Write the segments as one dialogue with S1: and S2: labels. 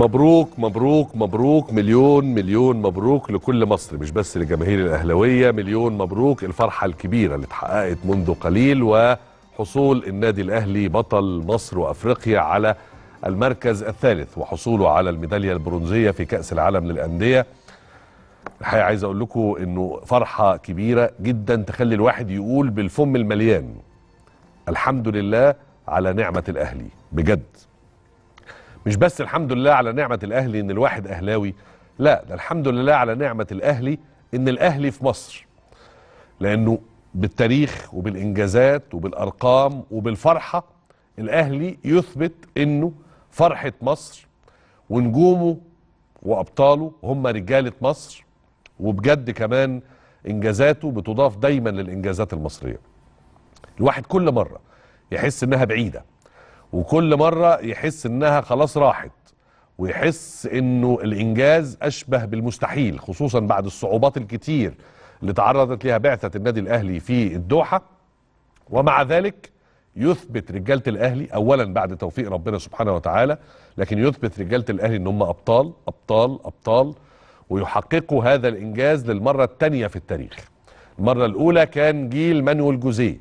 S1: مبروك مبروك مبروك مليون مليون مبروك لكل مصر مش بس للجماهير الاهلاويه مليون مبروك الفرحه الكبيره اللي اتحققت منذ قليل وحصول النادي الاهلي بطل مصر وافريقيا على المركز الثالث وحصوله على الميداليه البرونزيه في كاس العالم للانديه الحقيقه عايز اقول لكم انه فرحه كبيره جدا تخلي الواحد يقول بالفم المليان الحمد لله على نعمه الاهلي بجد مش بس الحمد لله على نعمة الأهلي إن الواحد أهلاوي لا ده الحمد لله على نعمة الأهلي إن الأهلي في مصر لأنه بالتاريخ وبالإنجازات وبالأرقام وبالفرحة الأهلي يثبت إنه فرحة مصر ونجومه وأبطاله هم رجالة مصر وبجد كمان إنجازاته بتضاف دايما للإنجازات المصرية الواحد كل مرة يحس إنها بعيدة وكل مرة يحس انها خلاص راحت ويحس انه الانجاز اشبه بالمستحيل خصوصا بعد الصعوبات الكتير اللي تعرضت لها بعثة النادي الاهلي في الدوحة ومع ذلك يثبت رجاله الاهلي اولا بعد توفيق ربنا سبحانه وتعالى لكن يثبت رجاله الاهلي ان هم ابطال ابطال ابطال ويحققوا هذا الانجاز للمره الثانيه في التاريخ المره الاولى كان جيل مانويل جوزيه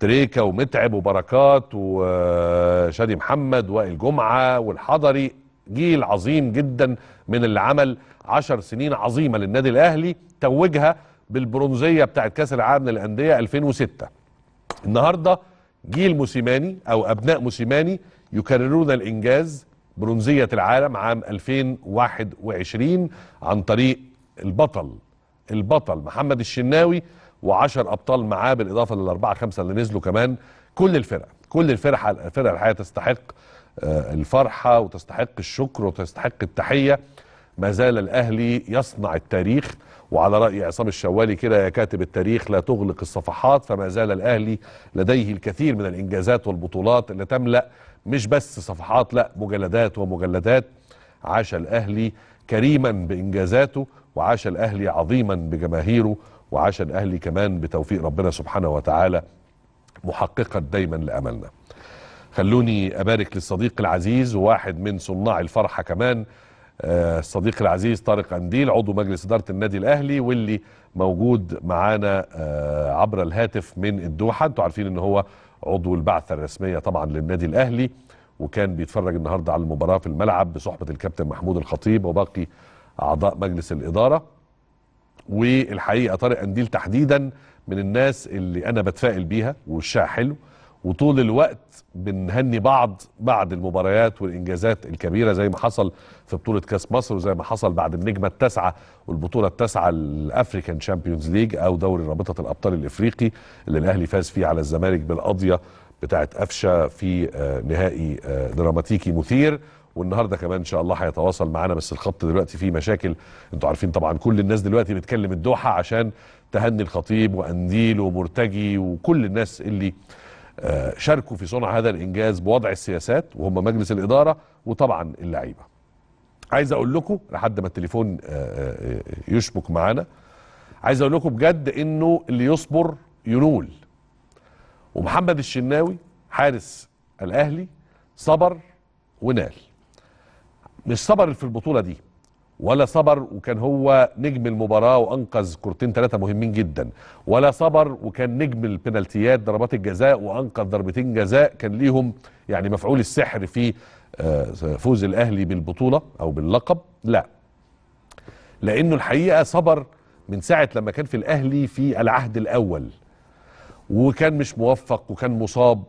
S1: تريكا ومتعب وبركات وشادي محمد وائل جمعه والحضري جيل عظيم جدا من اللي عمل عشر سنين عظيمه للنادي الاهلي توجها بالبرونزيه بتاعت كاس العالم للانديه 2006 النهارده جيل موسيماني او ابناء موسيماني يكررون الانجاز برونزيه العالم عام 2021 عن طريق البطل البطل محمد الشناوي و10 ابطال معاه بالاضافه للاربعه خمسه اللي نزلوا كمان كل الفرق كل الفرق الفرق الحقيقه تستحق آه، الفرحه وتستحق الشكر وتستحق التحيه ما زال الاهلي يصنع التاريخ وعلى راي عصام الشوالي كده يا كاتب التاريخ لا تغلق الصفحات فما زال الاهلي لديه الكثير من الانجازات والبطولات اللي تملا مش بس صفحات لا مجلدات ومجلدات عاش الاهلي كريما بانجازاته وعاش الاهلي عظيما بجماهيره وعاش الاهلي كمان بتوفيق ربنا سبحانه وتعالى محققا دايما لاملنا خلوني ابارك للصديق العزيز وواحد من صناع الفرحه كمان آه، الصديق العزيز طارق قنديل عضو مجلس اداره النادي الاهلي واللي موجود معانا آه، عبر الهاتف من الدوحه انتوا عارفين ان هو عضو البعثه الرسميه طبعا للنادي الاهلي وكان بيتفرج النهارده على المباراه في الملعب بصحبه الكابتن محمود الخطيب وباقي اعضاء مجلس الاداره والحقيقه طارق قنديل تحديدا من الناس اللي انا بتفائل بيها ووشها حلو وطول الوقت بنهني بعض بعد المباريات والانجازات الكبيره زي ما حصل في بطوله كاس مصر وزي ما حصل بعد النجمه التاسعه والبطوله التاسعه الافريكان شامبيونز ليج او دوري رابطه الابطال الافريقي اللي الاهلي فاز فيه على الزمالك بالقضيه بتاعه قفشه في آه، نهائي آه، دراماتيكي مثير والنهارده كمان ان شاء الله هيتواصل معانا بس الخط دلوقتي فيه مشاكل انتوا عارفين طبعا كل الناس دلوقتي بتكلم الدوحه عشان تهني الخطيب وانديل ومرتجي وكل الناس اللي آه، شاركوا في صنع هذا الانجاز بوضع السياسات وهم مجلس الاداره وطبعا اللعيبه. عايز اقول لكم لحد ما التليفون آه، آه، يشبك معانا عايز اقول لكم بجد انه اللي يصبر ينول. ومحمد الشناوي حارس الاهلي صبر ونال. مش صبر في البطوله دي ولا صبر وكان هو نجم المباراه وانقذ كورتين ثلاثه مهمين جدا ولا صبر وكان نجم البنالتيات ضربات الجزاء وانقذ ضربتين جزاء كان ليهم يعني مفعول السحر في آه، فوز الاهلي بالبطوله او باللقب لا لانه الحقيقه صبر من ساعه لما كان في الاهلي في العهد الاول وكان مش موفق وكان مصاب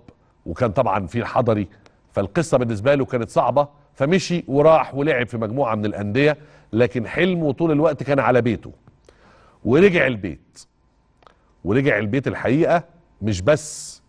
S1: وكان طبعا في الحضري فالقصه بالنسبه له كانت صعبه فمشي وراح ولعب في مجموعه من الانديه لكن حلمه طول الوقت كان على بيته ورجع البيت ورجع البيت الحقيقه مش بس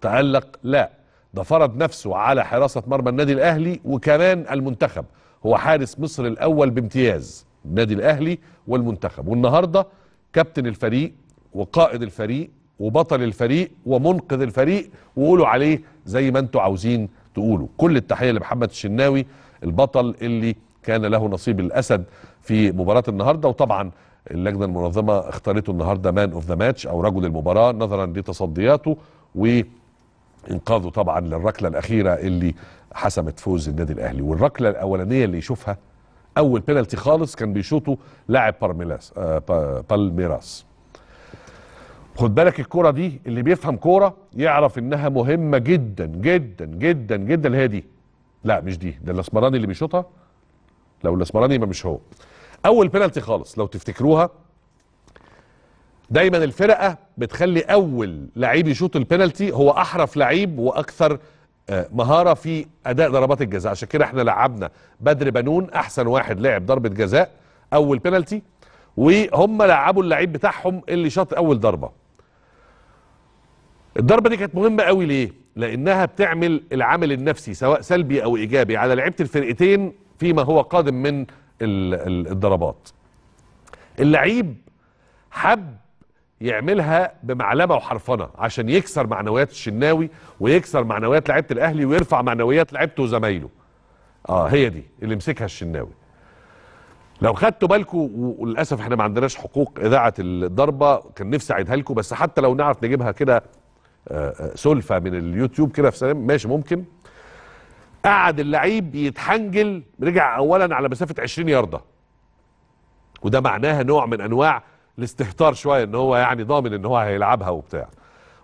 S1: تالق لا ده فرض نفسه على حراسه مرمى النادي الاهلي وكمان المنتخب هو حارس مصر الاول بامتياز النادي الاهلي والمنتخب والنهارده كابتن الفريق وقائد الفريق وبطل الفريق ومنقذ الفريق وقولوا عليه زي ما انتوا عاوزين تقوله كل التحيه لمحمد الشناوي البطل اللي كان له نصيب الاسد في مباراه النهارده وطبعا اللجنه المنظمه اختارته النهارده مان اوف ذا ماتش او رجل المباراه نظرا لتصدياته وانقاذه طبعا للركله الاخيره اللي حسمت فوز النادي الاهلي والركله الاولانيه اللي يشوفها اول بنالتي خالص كان بيشوطه لاعب بارميلاس آه بالميراس خد بالك الكوره دي اللي بيفهم كوره يعرف انها مهمه جدا جدا جدا جدا اللي هي دي لا مش دي ده الاسمراني اللي بيشوطها لو الاسمراني ما مش هو اول بينالتي خالص لو تفتكروها دايما الفرقه بتخلي اول لعيب يشوط البينالتي هو احرف لعيب واكثر آه، مهاره في اداء ضربات الجزاء عشان كده احنا لعبنا بدر بنون احسن واحد لعب ضربه جزاء اول بينالتي وهم لعبوا اللعيب بتاعهم اللي شاط اول ضربه الضربه دي كانت مهمه قوي ليه لانها بتعمل العامل النفسي سواء سلبي او ايجابي على لعيبه الفرقتين فيما هو قادم من الضربات اللعيب حب يعملها بمعلمه وحرفنه عشان يكسر معنويات الشناوي ويكسر معنويات لعيبه الاهلي ويرفع معنويات لعيبته وزمايله اه هي دي اللي مسكها الشناوي لو خدتوا بالكم وللاسف احنا ما عندناش حقوق اذاعه الضربه كان نفسي اعيدها لكم بس حتى لو نعرف نجيبها كده سلفه من اليوتيوب كده في سلام ماشي ممكن قعد اللعيب يتحنجل رجع اولا على مسافه 20 يارده وده معناها نوع من انواع الاستهتار شويه ان هو يعني ضامن ان هو هيلعبها وبتاع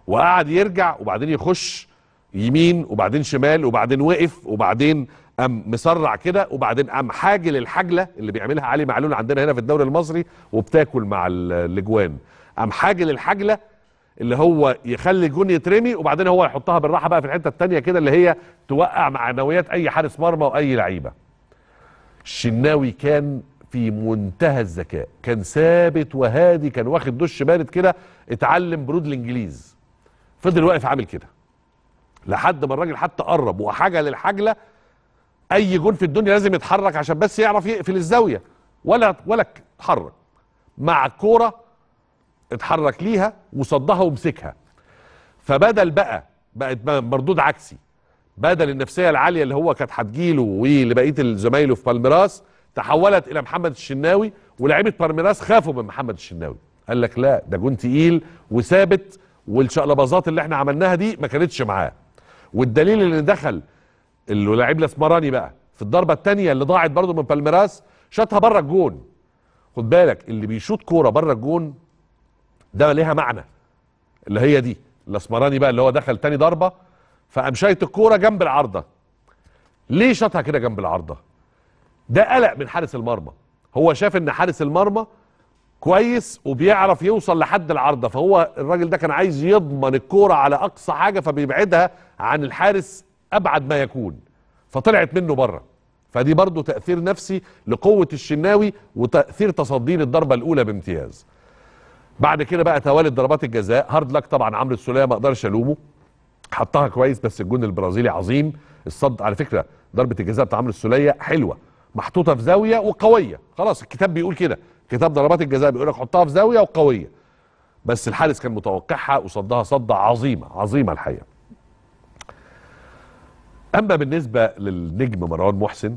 S1: وقعد يرجع وبعدين يخش يمين وبعدين شمال وبعدين وقف وبعدين قام مسرع كده وبعدين قام حاجل الحجله اللي بيعملها علي معلول عندنا هنا في الدوري المصري وبتاكل مع الاجوان قام حاجل الحجله اللي هو يخلي الجون يترمي وبعدين هو يحطها بالراحه بقى في الحته الثانيه كده اللي هي توقع معنويات اي حارس مرمى واي لعيبه. الشناوي كان في منتهى الذكاء، كان ثابت وهادي كان واخد دش بارد كده اتعلم برود الانجليز. فضل واقف عامل كده. لحد ما الراجل حتى قرب وحجل الحجله اي جون في الدنيا لازم يتحرك عشان بس يعرف يقفل الزاويه ولا ولا اتحرك مع الكوره اتحرك ليها وصدها ومسكها فبدل بقى بقت مردود عكسي بدل النفسيه العاليه اللي هو كانت هتجيله ولبقيه زمايله في بالميراس تحولت الى محمد الشناوي ولاعيبه بالميراس خافوا من محمد الشناوي قال لك لا ده جون تقيل وثابت والشقلباظات اللي احنا عملناها دي ما كانتش معاه والدليل اللي دخل اللي لعيب الاسمراني بقى في الضربه الثانيه اللي ضاعت برضه من بالميراس شاطها بره الجون خد بالك اللي بيشوط كوره بره الجون ده ليها معنى اللي هي دي الاسمراني بقى اللي هو دخل تاني ضربه فقام شايط الكوره جنب العارضه ليه شاطها كده جنب العارضه ده قلق من حارس المرمى هو شاف ان حارس المرمى كويس وبيعرف يوصل لحد العارضه فهو الراجل ده كان عايز يضمن الكوره على اقصى حاجه فبيبعدها عن الحارس ابعد ما يكون فطلعت منه بره فدي برضه تاثير نفسي لقوه الشناوي وتاثير تصديه للضربه الاولى بامتياز بعد كده بقى توالت ضربات الجزاء هارد لك طبعا عمرو السوليه ما اقدرش الومه حطها كويس بس الجون البرازيلي عظيم الصد على فكره ضربه الجزاء بتاع عمرو السوليه حلوه محطوطه في زاويه وقويه خلاص الكتاب بيقول كده كتاب ضربات الجزاء بيقول لك حطها في زاويه وقويه بس الحارس كان متوقعها وصدها صده عظيمه عظيمه الحقيقه اما بالنسبه للنجم مروان محسن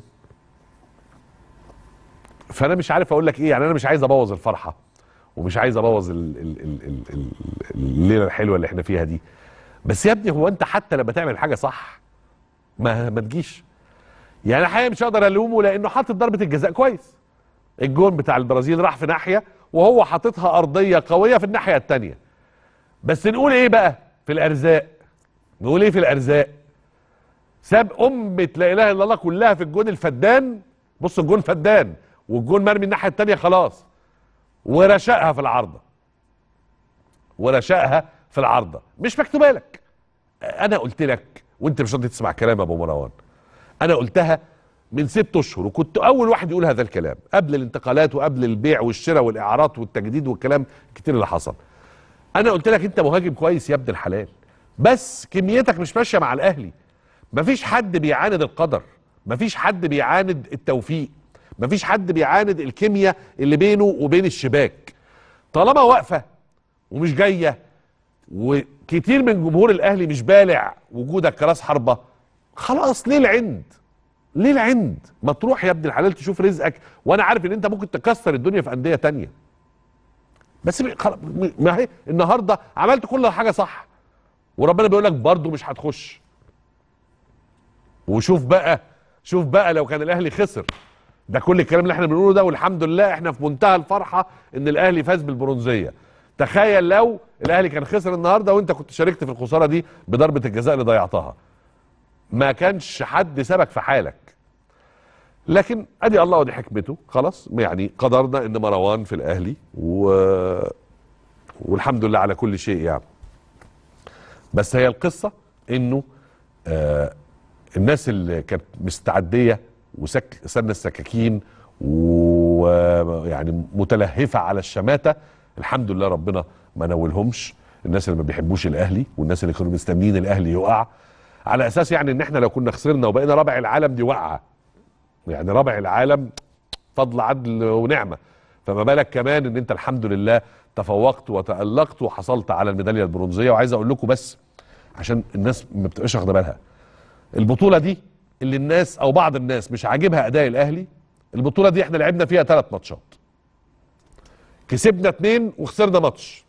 S1: فانا مش عارف اقول لك ايه يعني انا مش عايز ابوظ الفرحه ومش عايز ابوظ الليله الحلوه اللي احنا فيها دي بس يا ابني هو انت حتى لما تعمل حاجه صح ما ما تجيش يعني الحقيقه مش هقدر الومه لانه حاطط ضربه الجزاء كويس الجون بتاع البرازيل راح في ناحيه وهو حاططها ارضيه قويه في الناحيه الثانيه بس نقول ايه بقى في الارزاق نقول ايه في الارزاق ساب امه لا اله الا الله كلها في الجون الفدان بص الجون فدان والجون مرمي الناحيه الثانيه خلاص ورشقها في العارضه ورشقها في العارضه مش مكتوبه لك انا قلت لك وانت مش راضي تسمع كلام يا ابو مروان انا قلتها من ست اشهر وكنت اول واحد يقول هذا الكلام قبل الانتقالات وقبل البيع والشراء والاعارات والتجديد والكلام كتير اللي حصل انا قلت لك انت مهاجم كويس يا ابن الحلال بس كميتك مش ماشيه مع الاهلي مفيش حد بيعاند القدر مفيش حد بيعاند التوفيق مفيش حد بيعاند الكيمياء اللي بينه وبين الشباك طالما واقفه ومش جايه وكتير من جمهور الاهلي مش بالع وجودك كراس حربه خلاص ليه العند ليه العند ما تروح يا ابن الحلال تشوف رزقك وانا عارف ان انت ممكن تكسر الدنيا في انديه تانية بس ما هي النهارده عملت كل حاجه صح وربنا بيقول لك برضه مش هتخش وشوف بقى شوف بقى لو كان الاهلي خسر ده كل الكلام اللي احنا بنقوله ده والحمد لله احنا في منتهى الفرحه ان الاهلي فاز بالبرونزيه تخيل لو الاهلي كان خسر النهارده وانت كنت شاركت في الخساره دي بضربه الجزاء اللي ضيعتها ما كانش حد سبك في حالك لكن ادي الله ودي حكمته خلاص يعني قدرنا ان مروان في الاهلي و... والحمد لله على كل شيء يعني بس هي القصه انه آه الناس اللي كانت مستعديه وسك سن السكاكين ويعني متلهفه على الشماته الحمد لله ربنا ما ناولهمش الناس اللي ما بيحبوش الاهلي والناس اللي كانوا مستنيين الاهلي يقع على اساس يعني ان احنا لو كنا خسرنا وبقينا رابع العالم دي واقعه يعني رابع العالم فضل عدل ونعمه فما بالك كمان ان انت الحمد لله تفوقت وتالقت وحصلت على الميداليه البرونزيه وعايز اقول لكم بس عشان الناس ما بتبقاش واخده بالها البطوله دي اللي الناس او بعض الناس مش عاجبها اداء الاهلي البطوله دي احنا لعبنا فيها ثلاث ماتشات كسبنا اتنين وخسرنا ماتش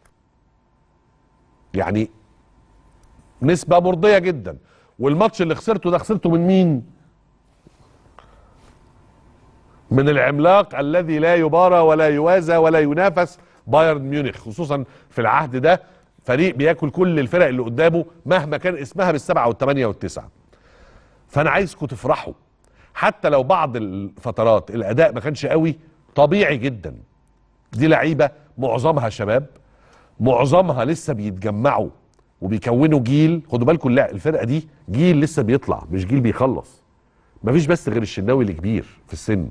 S1: يعني نسبه مرضيه جدا والماتش اللي خسرته ده خسرته من مين من العملاق الذي لا يبارى ولا يوازى ولا ينافس بايرن ميونخ خصوصا في العهد ده فريق بياكل كل الفرق اللي قدامه مهما كان اسمها بالسبعه والثمانيه والتسعه فانا عايزكم تفرحوا حتى لو بعض الفترات الاداء ما كانش قوي طبيعي جدا دي لعيبه معظمها شباب معظمها لسه بيتجمعوا وبيكونوا جيل خدوا بالكم لا الفرقه دي جيل لسه بيطلع مش جيل بيخلص مفيش بس غير الشناوي الكبير في السن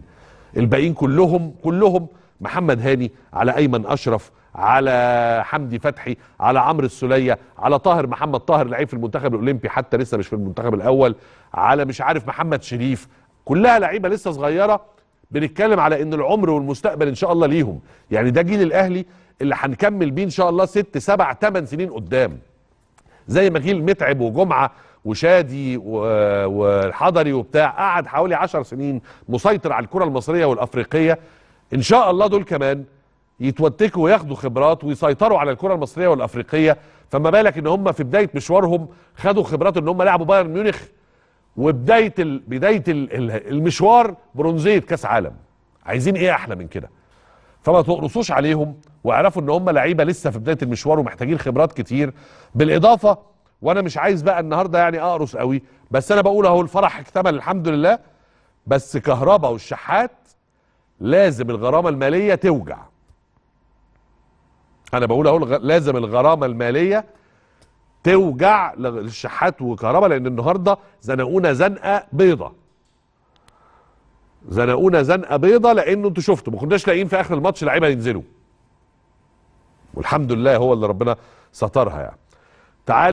S1: الباقيين كلهم كلهم محمد هاني على ايمن اشرف على حمدي فتحي على عمرو السوليه على طاهر محمد طاهر لعيب في المنتخب الاولمبي حتى لسه مش في المنتخب الاول على مش عارف محمد شريف كلها لعيبه لسه صغيره بنتكلم على ان العمر والمستقبل ان شاء الله ليهم يعني ده جيل الاهلي اللي هنكمل بيه ان شاء الله ست سبع ثمان سنين قدام زي ما جيل متعب وجمعه وشادي والحضري وبتاع قعد حوالي 10 سنين مسيطر على الكره المصريه والافريقيه ان شاء الله دول كمان يتوتكوا وياخدوا خبرات ويسيطروا على الكره المصريه والافريقيه فما بالك ان هم في بدايه مشوارهم خدوا خبرات ان هم لعبوا بايرن ميونخ وبدايه ال... بدايه ال... المشوار برونزيه كاس عالم عايزين ايه احلى من كده فما تقرصوش عليهم واعرفوا ان هم لعيبه لسه في بدايه المشوار ومحتاجين خبرات كتير بالاضافه وانا مش عايز بقى النهارده يعني اقرص قوي بس انا بقول اهو الفرح اكتمل الحمد لله بس كهربا والشحات لازم الغرامه الماليه توجع انا بقول اهو لازم الغرامه الماليه توجع للشحات وكهرباء لان النهارده زنقونا زنقه بيضه زنقونا زنقه بيضه لانه انتوا شفتوا ما كناش لاقيين في اخر الماتش لعيبه ينزلوا والحمد لله هو اللي ربنا سترها يعني تعال